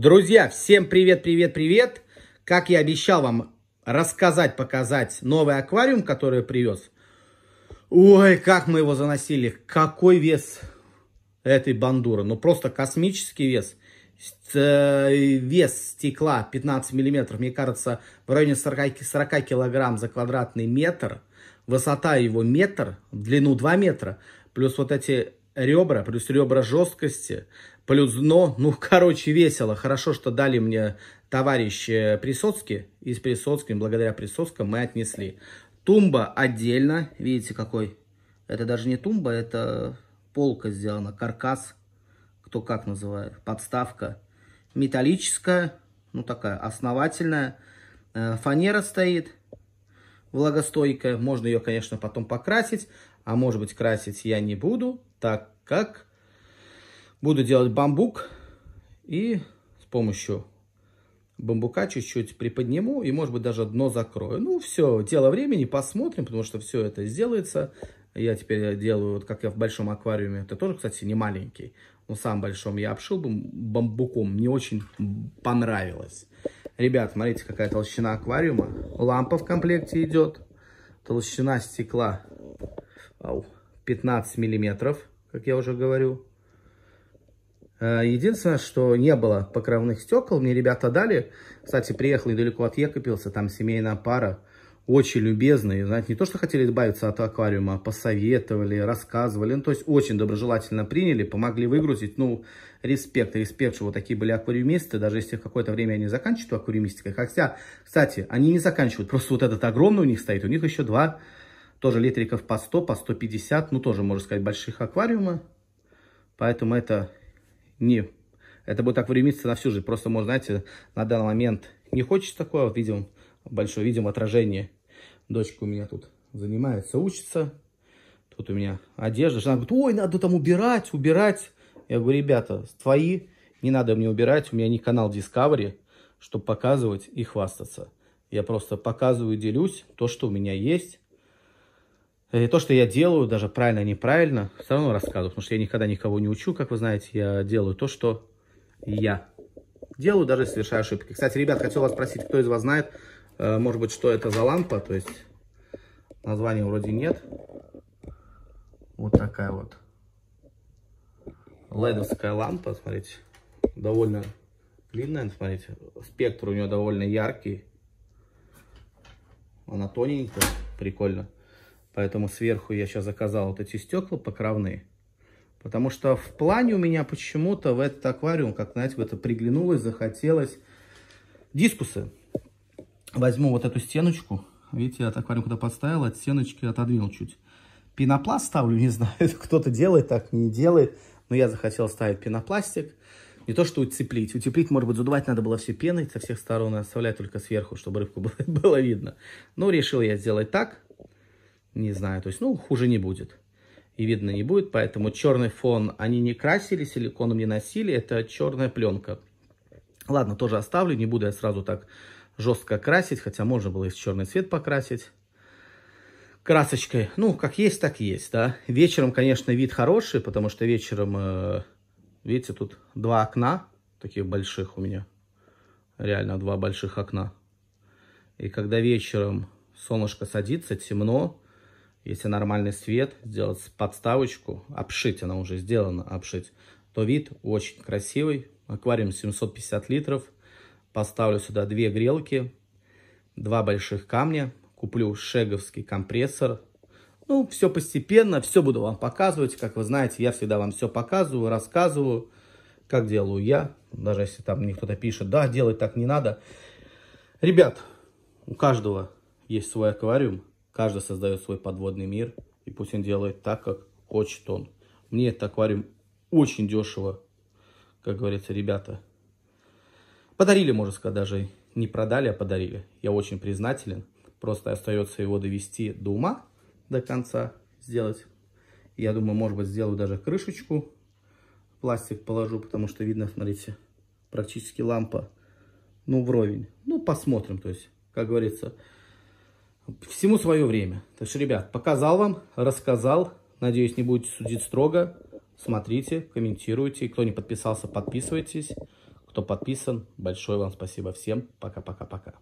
Друзья, всем привет, привет, привет! Как я обещал вам рассказать, показать новый аквариум, который я привез. Ой, как мы его заносили! Какой вес этой бандуры! Ну, просто космический вес. Э, вес стекла 15 миллиметров, мне кажется, в районе 40, 40 килограмм за квадратный метр. Высота его метр, в длину 2 метра. Плюс вот эти ребра, плюс ребра жесткости – плюс дно. Ну, короче, весело. Хорошо, что дали мне товарищи Присоцки. И с Присоцким, благодаря Присоцкам, мы отнесли. Тумба отдельно. Видите, какой? Это даже не тумба, это полка сделана. Каркас, кто как называет. Подставка. Металлическая, ну такая основательная. Э, фанера стоит влагостойкая. Можно ее, конечно, потом покрасить. А может быть, красить я не буду, так как Буду делать бамбук и с помощью бамбука чуть-чуть приподниму и, может быть, даже дно закрою. Ну, все, дело времени, посмотрим, потому что все это сделается. Я теперь делаю, вот как я в большом аквариуме, это тоже, кстати, не маленький, но сам большом я обшил бамбуком, мне очень понравилось. Ребят, смотрите, какая толщина аквариума. Лампа в комплекте идет. Толщина стекла 15 миллиметров, как я уже говорю. Э, единственное, что не было покровных стекол, мне ребята дали. Кстати, приехал недалеко от Екопилса, там семейная пара. Очень любезные, знаете, не то, что хотели избавиться от аквариума, а посоветовали, рассказывали. Ну, то есть, очень доброжелательно приняли, помогли выгрузить. Ну, респект, респект, что вот такие были аквариумисты, даже если какое-то время они заканчивают аквариумистикой. Хотя, кстати, они не заканчивают, просто вот этот огромный у них стоит, у них еще два, тоже литриков по 100, по 150, ну, тоже, можно сказать, больших аквариума. Поэтому это не... Это будет так времиться на всю жизнь. Просто, может, знаете, на данный момент не хочешь такое. Вот видим большое, видим отражение. Дочка у меня тут занимается, учится. Тут у меня одежда. Жена говорит, ой, надо там убирать, убирать. Я говорю, ребята, твои, не надо мне убирать. У меня не канал Discovery, чтобы показывать и хвастаться. Я просто показываю, делюсь то, что у меня есть. И э, то, что я делаю, даже правильно, неправильно, все равно рассказываю, потому что я никогда никого не учу, как вы знаете, я делаю то, что я делаю, даже совершаю ошибки. Кстати, ребят, хотел вас спросить, кто из вас знает, э, может быть, что это за лампа, то есть названия вроде нет. Вот такая вот ледовская лампа, смотрите, довольно длинная, смотрите, спектр у нее довольно яркий, она тоненькая, прикольно. Поэтому сверху я сейчас заказал вот эти стекла покровные. Потому что в плане у меня почему-то в этот аквариум, как, знаете, в это приглянулось, захотелось дискусы. Возьму вот эту стеночку. Видите, я от аквариума куда подставил, от стеночки отодвинул чуть. Пенопласт ставлю, не знаю, кто-то делает так, не делает. Но я захотел ставить пенопластик. Не то, что утеплить. Утеплить, может быть, задувать надо было все пеной со всех сторон и оставлять только сверху, чтобы рыбку было, было видно. Но решил я сделать так не знаю, то есть, ну, хуже не будет. И видно не будет, поэтому черный фон они не красили, силиконом не носили, это черная пленка. Ладно, тоже оставлю, не буду я сразу так жестко красить, хотя можно было и черный цвет покрасить красочкой. Ну, как есть, так есть, да. Вечером, конечно, вид хороший, потому что вечером, э, видите, тут два окна, таких больших у меня. Реально два больших окна. И когда вечером солнышко садится, темно, если нормальный свет, сделать подставочку, обшить, она уже сделана, обшить, то вид очень красивый. Аквариум 750 литров. Поставлю сюда две грелки, два больших камня. Куплю шеговский компрессор. Ну, все постепенно, все буду вам показывать. Как вы знаете, я всегда вам все показываю, рассказываю, как делаю я. Даже если там мне кто-то пишет, да, делать так не надо. Ребят, у каждого есть свой аквариум Каждый создает свой подводный мир, и пусть он делает так, как хочет он. Мне этот аквариум очень дешево, как говорится, ребята. Подарили, можно сказать, даже не продали, а подарили. Я очень признателен. Просто остается его довести до ума, до конца сделать. Я думаю, может быть, сделаю даже крышечку. Пластик положу, потому что видно, смотрите, практически лампа, ну, вровень. Ну, посмотрим, то есть, как говорится, всему свое время. Так что, ребят, показал вам, рассказал. Надеюсь, не будете судить строго. Смотрите, комментируйте. Кто не подписался, подписывайтесь. Кто подписан, большое вам спасибо всем. Пока-пока-пока.